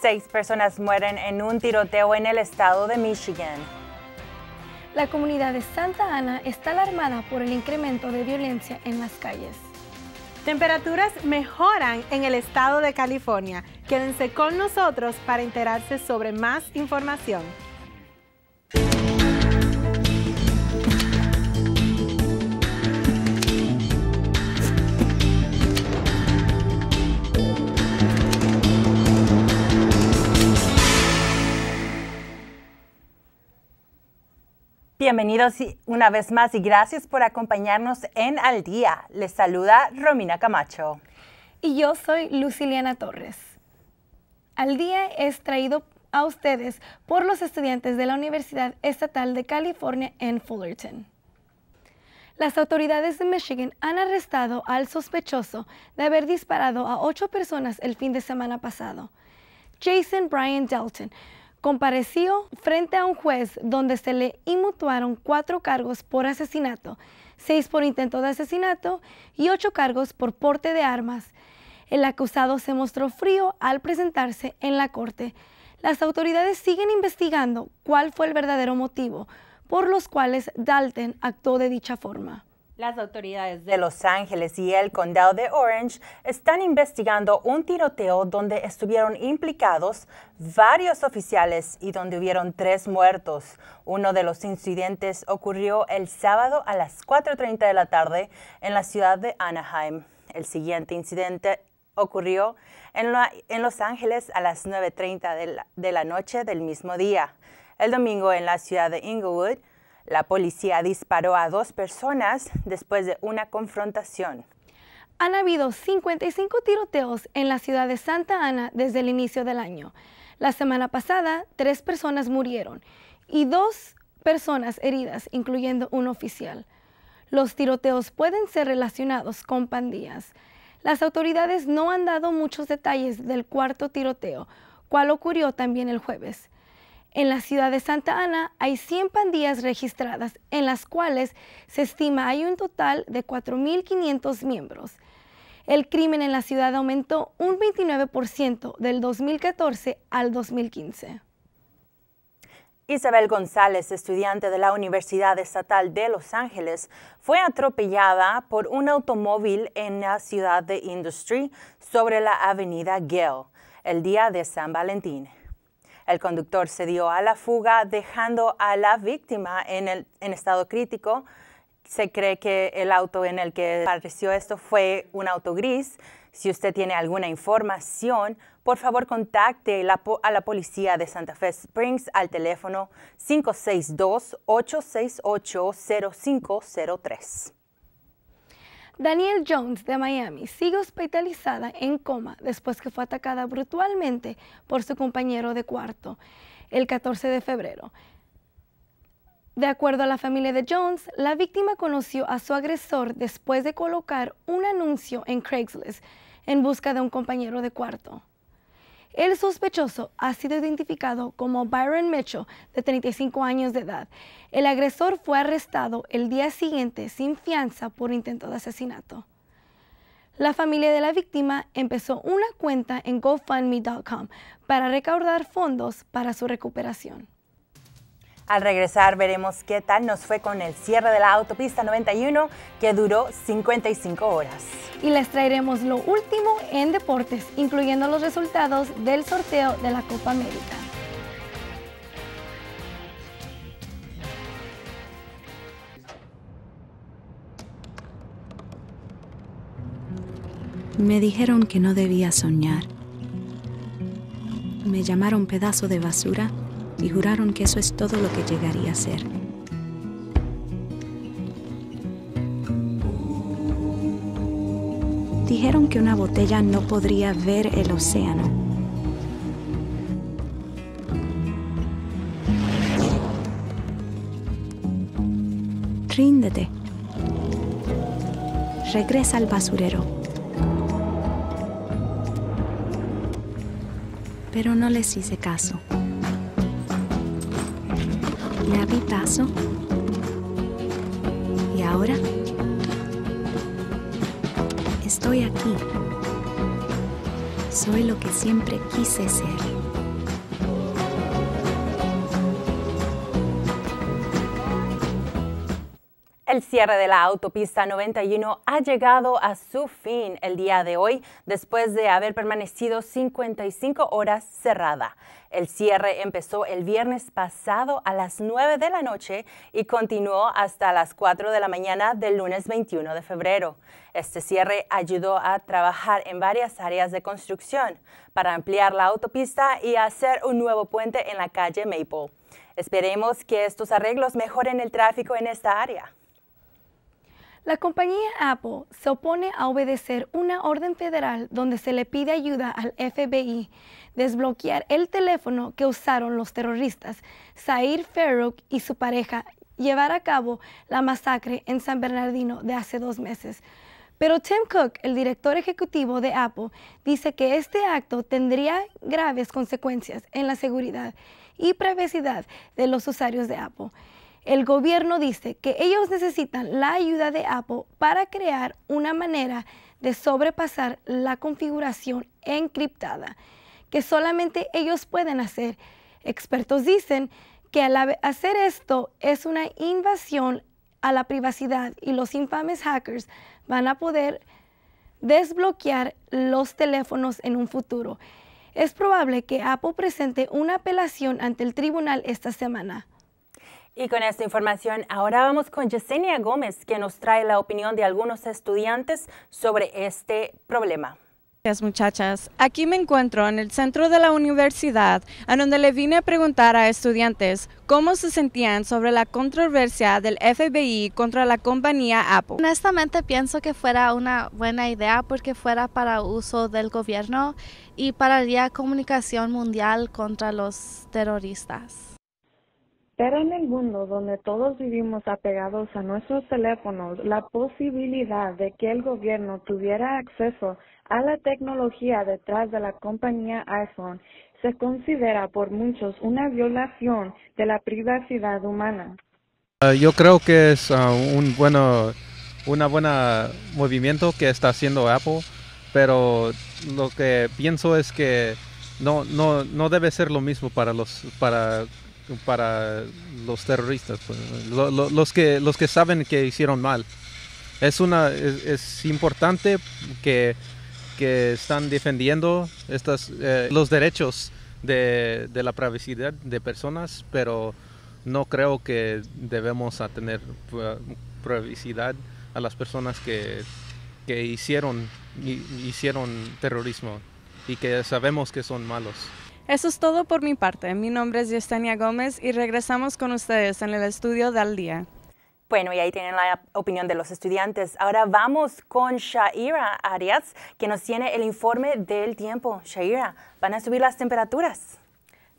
Seis personas mueren en un tiroteo en el estado de Michigan. La comunidad de Santa Ana está alarmada por el incremento de violencia en las calles. Temperaturas mejoran en el estado de California. Quédense con nosotros para enterarse sobre más información. Bienvenidos una vez más y gracias por acompañarnos en Al Día. Les saluda Romina Camacho. Y yo soy Luciliana Torres. Al Día es traído a ustedes por los estudiantes de la Universidad Estatal de California en Fullerton. Las autoridades de Michigan han arrestado al sospechoso de haber disparado a ocho personas el fin de semana pasado. Jason Brian Dalton compareció frente a un juez donde se le inmutuaron cuatro cargos por asesinato, seis por intento de asesinato y ocho cargos por porte de armas. El acusado se mostró frío al presentarse en la corte. Las autoridades siguen investigando cuál fue el verdadero motivo por los cuales Dalton actuó de dicha forma. Las autoridades de Los Ángeles y el condado de Orange están investigando un tiroteo donde estuvieron implicados varios oficiales y donde hubieron tres muertos. Uno de los incidentes ocurrió el sábado a las 4.30 de la tarde en la ciudad de Anaheim. El siguiente incidente ocurrió en, Los Ángeles a las 9.30 de la noche del mismo día. El domingo en la ciudad de Inglewood la policía disparó a dos personas después de una confrontación. Han habido 55 tiroteos en la ciudad de Santa Ana desde el inicio del año. La semana pasada, tres personas murieron y dos personas heridas, incluyendo un oficial. Los tiroteos pueden ser relacionados con pandillas. Las autoridades no han dado muchos detalles del cuarto tiroteo, cual ocurrió también el jueves. En la ciudad de Santa Ana hay 100 pandillas registradas, en las cuales se estima hay un total de 4.500 miembros. El crimen en la ciudad aumentó un 29% del 2014 al 2015. Isabel González, estudiante de la Universidad Estatal de Los Ángeles, fue atropellada por un automóvil en la ciudad de Industry sobre la avenida Gale el día de San Valentín. El conductor se dio a la fuga dejando a la víctima en, el, en estado crítico. Se cree que el auto en el que apareció esto fue un auto gris. Si usted tiene alguna información, por favor contacte a la policía de Santa Fe Springs al teléfono 562-868-0503. Daniel Jones de Miami sigue hospitalizada en coma después que fue atacada brutalmente por su compañero de cuarto el 14 de febrero. De acuerdo a la familia de Jones, la víctima conoció a su agresor después de colocar un anuncio en Craigslist en busca de un compañero de cuarto. El sospechoso ha sido identificado como Byron Mitchell, de 35 años de edad. El agresor fue arrestado el día siguiente sin fianza por intento de asesinato. La familia de la víctima empezó una cuenta en GoFundMe.com para recaudar fondos para su recuperación. Al regresar veremos qué tal nos fue con el cierre de la autopista 91 que duró 55 horas. Y les traeremos lo último en deportes, incluyendo los resultados del sorteo de la Copa América. Me dijeron que no debía soñar. Me llamaron pedazo de basura y juraron que eso es todo lo que llegaría a ser. Dijeron que una botella no podría ver el océano. Ríndete. Regresa al basurero. pero no les hice caso paso. Y ahora estoy aquí. Soy lo que siempre quise ser. El cierre de la autopista 91 ha llegado a su fin el día de hoy después de haber permanecido 55 horas cerrada. El cierre empezó el viernes pasado a las 9 de la noche y continuó hasta las 4 de la mañana del lunes 21 de febrero. Este cierre ayudó a trabajar en varias áreas de construcción para ampliar la autopista y hacer un nuevo puente en la calle Maple. Esperemos que estos arreglos mejoren el tráfico en esta área. La compañía Apple se opone a obedecer una orden federal donde se le pide ayuda al FBI desbloquear el teléfono que usaron los terroristas Zaire Farouk y su pareja llevar a cabo la masacre en San Bernardino de hace dos meses. Pero Tim Cook, el director ejecutivo de Apple, dice que este acto tendría graves consecuencias en la seguridad y privacidad de los usuarios de Apple el gobierno dice que ellos necesitan la ayuda de Apple para crear una manera de sobrepasar la configuración encriptada, que solamente ellos pueden hacer. Expertos dicen que al hacer esto es una invasión a la privacidad y los infames hackers van a poder desbloquear los teléfonos en un futuro. Es probable que Apple presente una apelación ante el tribunal esta semana. Y con esta información, ahora vamos con Yesenia Gómez, que nos trae la opinión de algunos estudiantes sobre este problema. Gracias muchachas. Aquí me encuentro en el centro de la universidad, a donde le vine a preguntar a estudiantes cómo se sentían sobre la controversia del FBI contra la compañía Apple. Honestamente pienso que fuera una buena idea porque fuera para uso del gobierno y para la comunicación mundial contra los terroristas. Pero en el mundo donde todos vivimos apegados a nuestros teléfonos, la posibilidad de que el gobierno tuviera acceso a la tecnología detrás de la compañía iPhone se considera por muchos una violación de la privacidad humana. Ah, yo creo que es ah, un bueno, una buena movimiento que está haciendo Apple, pero lo que pienso es que no, no, no debe ser lo mismo para los para para los terroristas, pues, los, que, los que saben que hicieron mal. Es, una, es, importante que, que, están defendiendo estas, eh, los derechos de, la privacidad de personas, pero no creo que debemos tener eh, privacidad a las personas que, que hicieron, hicieron terrorismo y que sabemos que son malos. Eso es todo por mi parte. Mi nombre es Yostania Gómez y regresamos con ustedes en el estudio del día. Bueno, y ahí tienen la opinión de los estudiantes. Ahora vamos con Shaira Arias, que nos tiene el informe del tiempo. Shaira, ¿van a subir las temperaturas?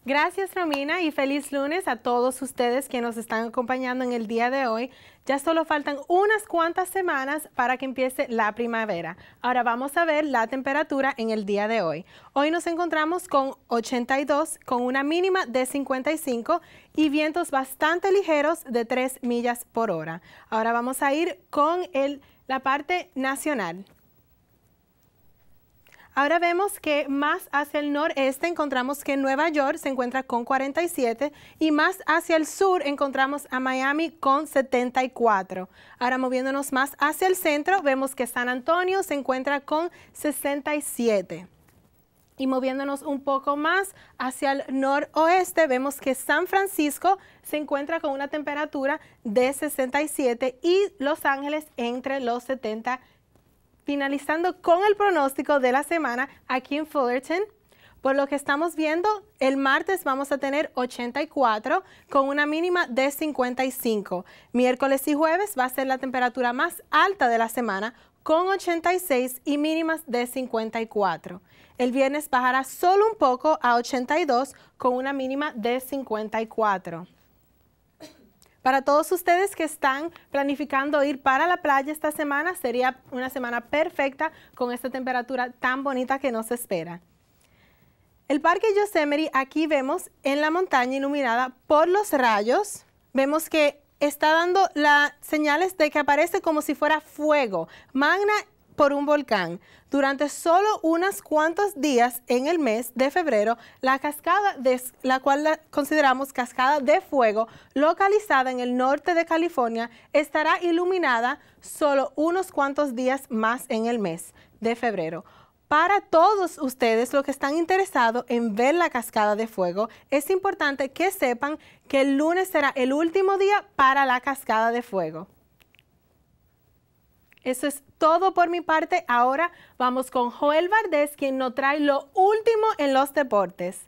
Gracias Romina y feliz lunes a todos ustedes que nos están acompañando en el día de hoy. Ya solo faltan unas cuantas semanas para que empiece la primavera. Ahora vamos a ver la temperatura en el día de hoy. Hoy nos encontramos con 82 con una mínima de 55 y vientos bastante ligeros de 3 millas por hora. Ahora vamos a ir con el, la parte nacional. Ahora vemos que más hacia el noreste encontramos que Nueva York se encuentra con 47 y más hacia el sur encontramos a Miami con 74. Ahora moviéndonos más hacia el centro vemos que San Antonio se encuentra con 67. Y moviéndonos un poco más hacia el noroeste, vemos que San Francisco se encuentra con una temperatura de 67 y Los Ángeles entre los 70 finalizando con el pronóstico de la semana aquí en Fullerton. Por lo que estamos viendo, el martes vamos a tener 84 con una mínima de 55. Miércoles y jueves va a ser la temperatura más alta de la semana con 86 y mínimas de 54. El viernes bajará solo un poco a 82 con una mínima de 54. Para todos ustedes que están planificando ir para la playa esta semana, sería una semana perfecta con esta temperatura tan bonita que nos espera. El Parque Yosemite aquí vemos en la montaña iluminada por los rayos. Vemos que está dando las señales de que aparece como si fuera fuego. Magna por un volcán. Durante solo unos cuantos días en el mes de febrero, la cascada, de, la cual consideramos cascada de fuego, localizada en el norte de California, estará iluminada solo unos cuantos días más en el mes de febrero. Para todos ustedes los que están interesados en ver la cascada de fuego, es importante que sepan que el lunes será el último día para la cascada de fuego. Eso es todo por mi parte. Ahora vamos con Joel Valdés, quien nos trae lo último en los deportes.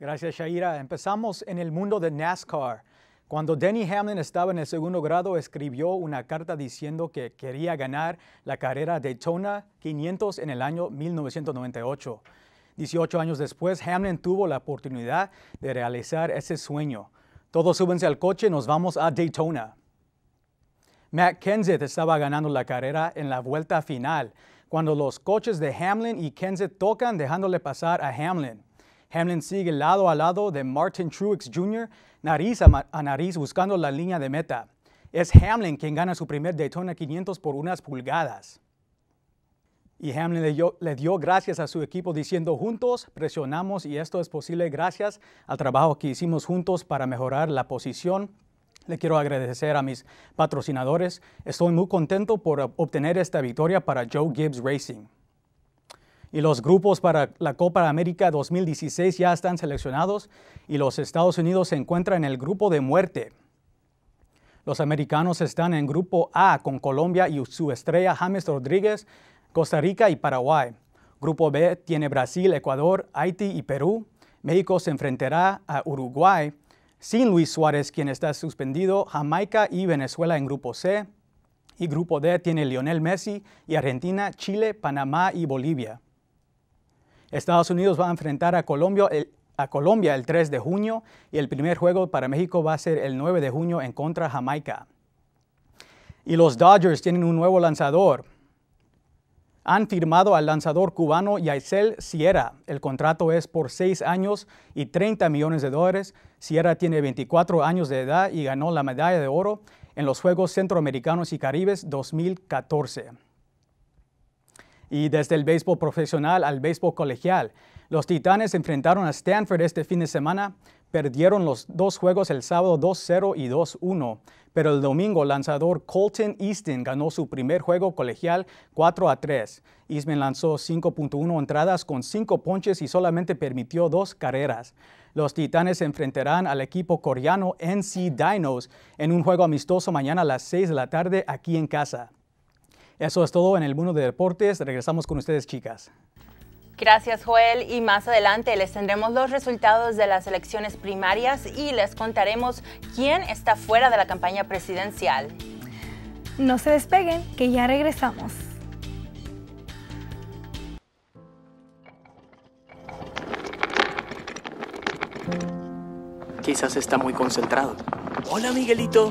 Gracias, Shaira. Empezamos en el mundo de NASCAR. Cuando Denny Hamlin estaba en el segundo grado, escribió una carta diciendo que quería ganar la carrera Daytona 500 en el año 1998. 18 años después, Hamlin tuvo la oportunidad de realizar ese sueño. Todos súbense al coche nos vamos a Daytona. Matt Kenseth estaba ganando la carrera en la vuelta final, cuando los coches de Hamlin y Kenseth tocan dejándole pasar a Hamlin. Hamlin sigue lado a lado de Martin Truex Jr., nariz a, nariz buscando la línea de meta. Es Hamlin quien gana su primer Daytona 500 por unas pulgadas. Y Hamlin le dio, gracias a su equipo diciendo juntos presionamos y esto es posible gracias al trabajo que hicimos juntos para mejorar la posición le quiero agradecer a mis patrocinadores. Estoy muy contento por obtener esta victoria para Joe Gibbs Racing. Y los grupos para la Copa América 2016 ya están seleccionados y los Estados Unidos se encuentran en el grupo de muerte. Los americanos están en grupo A con Colombia y su estrella James Rodríguez, Costa Rica y Paraguay. Grupo B tiene Brasil, Ecuador, Haití y Perú. México se enfrentará a Uruguay sin Luis Suárez, quien está suspendido, Jamaica y Venezuela en grupo C. Y grupo D tiene Lionel Messi y Argentina, Chile, Panamá y Bolivia. Estados Unidos va a enfrentar a Colombia el, a Colombia el 3 de junio y el primer juego para México va a ser el 9 de junio en contra Jamaica. Y los Dodgers tienen un nuevo lanzador, han firmado al lanzador cubano Yaisel Sierra. El contrato es por seis años y 30 millones de dólares. Sierra tiene 24 años de edad y ganó la medalla de oro en los Juegos Centroamericanos y Caribes 2014. Y desde el béisbol profesional al béisbol colegial, los Titanes enfrentaron a Stanford este fin de semana. Perdieron los dos juegos el sábado 2-0 y 2-1, pero el domingo lanzador Colton Easton ganó su primer juego colegial 4-3. Eastman lanzó 5.1 entradas con 5 ponches y solamente permitió dos carreras. Los Titanes se enfrentarán al equipo coreano NC Dinos en un juego amistoso mañana a las 6 de la tarde aquí en casa. Eso es todo en el mundo de deportes. Regresamos con ustedes, chicas. Gracias Joel y más adelante les tendremos los resultados de las elecciones primarias y les contaremos quién está fuera de la campaña presidencial. No se despeguen, que ya regresamos. Quizás está muy concentrado. Hola Miguelito.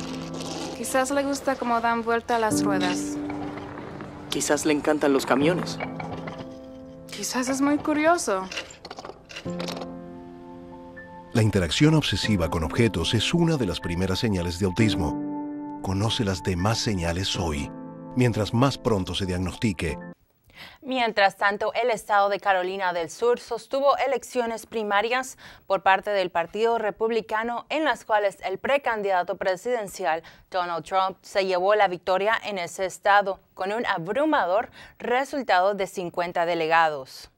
Quizás le gusta cómo dan vuelta las ruedas. Quizás le encantan los camiones. Quizás es muy curioso. La interacción obsesiva con objetos es una de las primeras señales de autismo. Conoce las demás señales hoy. Mientras más pronto se diagnostique, Mientras tanto, el estado de Carolina del Sur sostuvo elecciones primarias por parte del Partido Republicano en las cuales el precandidato presidencial Donald Trump se llevó la victoria en ese estado con un abrumador resultado de 50 delegados.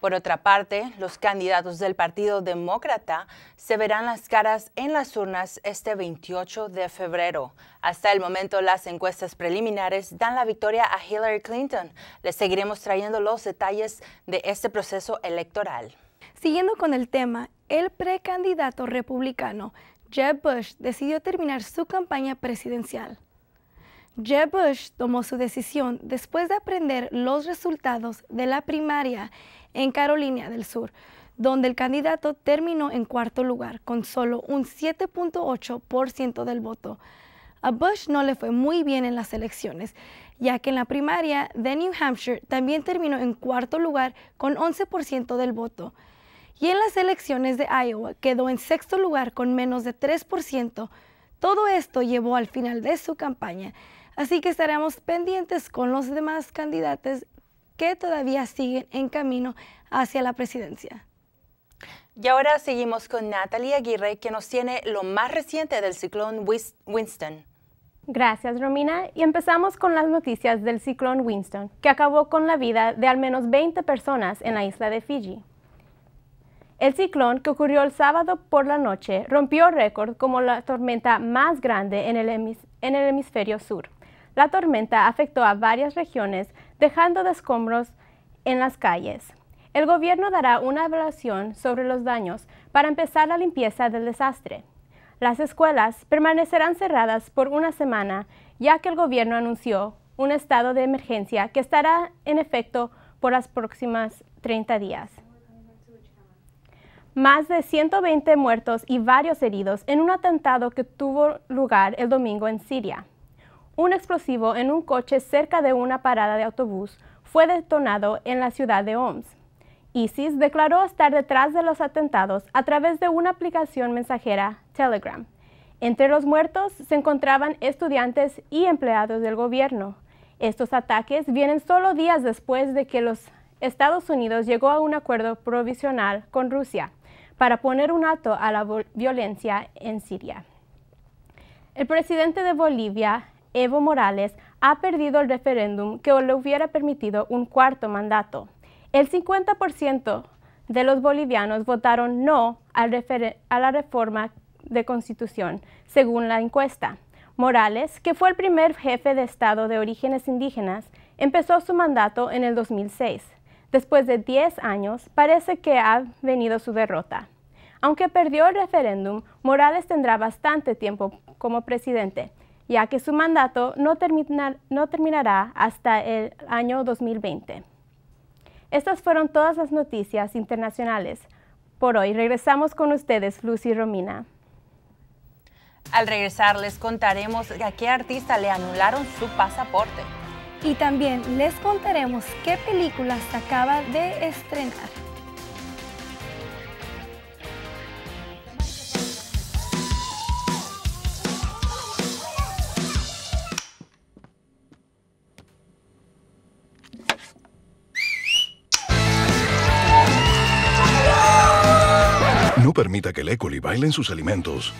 Por otra parte, los candidatos del Partido Demócrata se verán las caras en las urnas este 28 de febrero. Hasta el momento, las encuestas preliminares dan la victoria a Hillary Clinton. Les seguiremos trayendo los detalles de este proceso electoral. Siguiendo con el tema, el precandidato republicano Jeb Bush decidió terminar su campaña presidencial. Jeb Bush tomó su decisión después de aprender los resultados de la primaria en Carolina del Sur, donde el candidato terminó en cuarto lugar con solo un 7.8% del voto. A Bush no le fue muy bien en las elecciones, ya que en la primaria de New Hampshire también terminó en cuarto lugar con 11% del voto. Y en las elecciones de Iowa quedó en sexto lugar con menos de 3%. Todo esto llevó al final de su campaña, así que estaremos pendientes con los demás candidatos que todavía siguen en camino hacia la presidencia. Y ahora seguimos con Natalie Aguirre, que nos tiene lo más reciente del ciclón Winston. Gracias, Romina. Y empezamos con las noticias del ciclón Winston, que acabó con la vida de al menos 20 personas en la isla de Fiji. El ciclón, que ocurrió el sábado por la noche, rompió récord como la tormenta más grande en el, en el hemisferio sur. La tormenta afectó a varias regiones, dejando escombros en las calles. El gobierno dará una evaluación sobre los daños para empezar la limpieza del desastre. Las escuelas permanecerán cerradas por una semana, ya que el gobierno anunció un estado de emergencia que estará en efecto por las próximas 30 días. Más de 120 muertos y varios heridos en un atentado que tuvo lugar el domingo en Siria. Un explosivo en un coche cerca de una parada de autobús fue detonado en la ciudad de Homs. ISIS declaró estar detrás de los atentados a través de una aplicación mensajera, Telegram. Entre los muertos se encontraban estudiantes y empleados del gobierno. Estos ataques vienen solo días después de que los Estados Unidos llegó a un acuerdo provisional con Rusia para poner un alto a la violencia en Siria. El presidente de Bolivia, Evo Morales ha perdido el referéndum que le hubiera permitido un cuarto mandato. El 50% de los bolivianos votaron no a la reforma de constitución, según la encuesta. Morales, que fue el primer jefe de Estado de orígenes indígenas, empezó su mandato en el 2006. Después de 10 años, parece que ha venido su derrota. Aunque perdió el referéndum, Morales tendrá bastante tiempo como presidente, ya que su mandato no, terminará hasta el año 2020. Estas fueron todas las noticias internacionales. Por hoy regresamos con ustedes, Lucy y Romina. Al regresar les contaremos a qué artista le anularon su pasaporte. Y también les contaremos qué película se acaba de estrenar. permita que el E. coli baile en sus alimentos.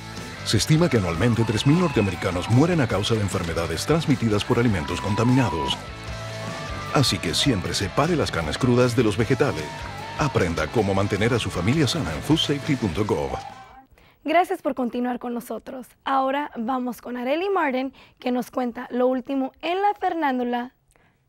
Se estima que anualmente 3.000 norteamericanos mueren a causa de enfermedades transmitidas por alimentos contaminados. Así que siempre separe las carnes crudas de los vegetales. Aprenda cómo mantener a su familia sana en foodsafety.gov. Gracias por continuar con nosotros. Ahora vamos con Arely Martin, que nos cuenta lo último en la Fernándula.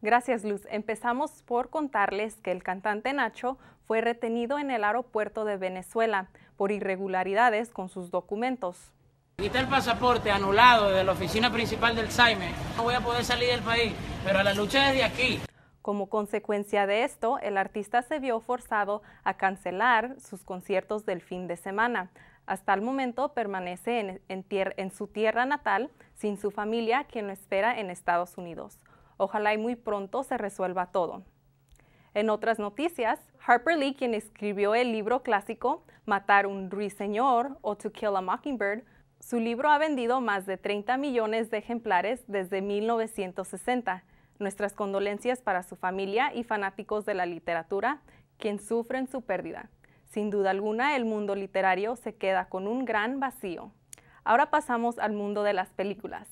Gracias, Luz. Empezamos por contarles que el cantante Nacho fue retenido en el aeropuerto de Venezuela irregularidades con sus documentos. el pasaporte anulado de la oficina principal del Saime. No voy a poder salir del país, pero la lucha aquí. Como consecuencia de esto, el artista se vio forzado a cancelar sus conciertos del fin de semana. Hasta el momento permanece en, en, en su tierra natal sin su familia, quien lo espera en Estados Unidos. Ojalá y muy pronto se resuelva todo. En otras noticias, Harper Lee, quien escribió el libro clásico Matar un ruiseñor o To Kill a Mockingbird, su libro ha vendido más de 30 millones de ejemplares desde 1960. Nuestras condolencias para su familia y fanáticos de la literatura, quien sufren su pérdida. Sin duda alguna, el mundo literario se queda con un gran vacío. Ahora pasamos al mundo de las películas.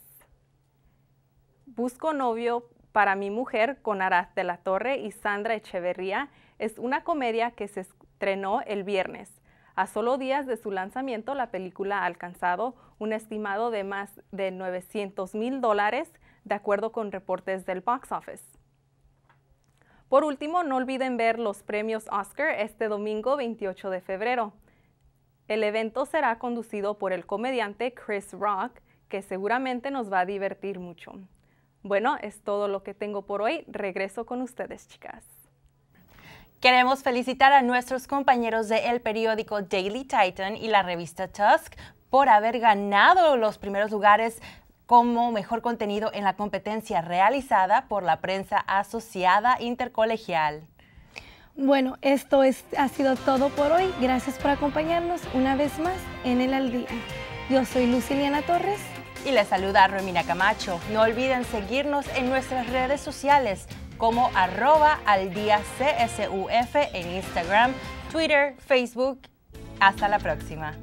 Busco novio para mi mujer, con Araz de la Torre y Sandra Echeverría, es una comedia que se estrenó el viernes. A solo días de su lanzamiento, la película ha alcanzado un estimado de más de 900 mil dólares, de acuerdo con reportes del box office. Por último, no olviden ver los premios Oscar este domingo 28 de febrero. El evento será conducido por el comediante Chris Rock, que seguramente nos va a divertir mucho. Bueno, es todo lo que tengo por hoy. Regreso con ustedes, chicas. Queremos felicitar a nuestros compañeros del periódico Daily Titan y la revista Tusk por haber ganado los primeros lugares como mejor contenido en la competencia realizada por la prensa asociada intercolegial. Bueno, esto ha sido todo por hoy. Gracias por acompañarnos una vez más en el Al Día. Yo soy Luciliana Torres y les saluda Romina Camacho. No olviden seguirnos en nuestras redes sociales como arroba en Instagram, Twitter, Facebook. Hasta la próxima.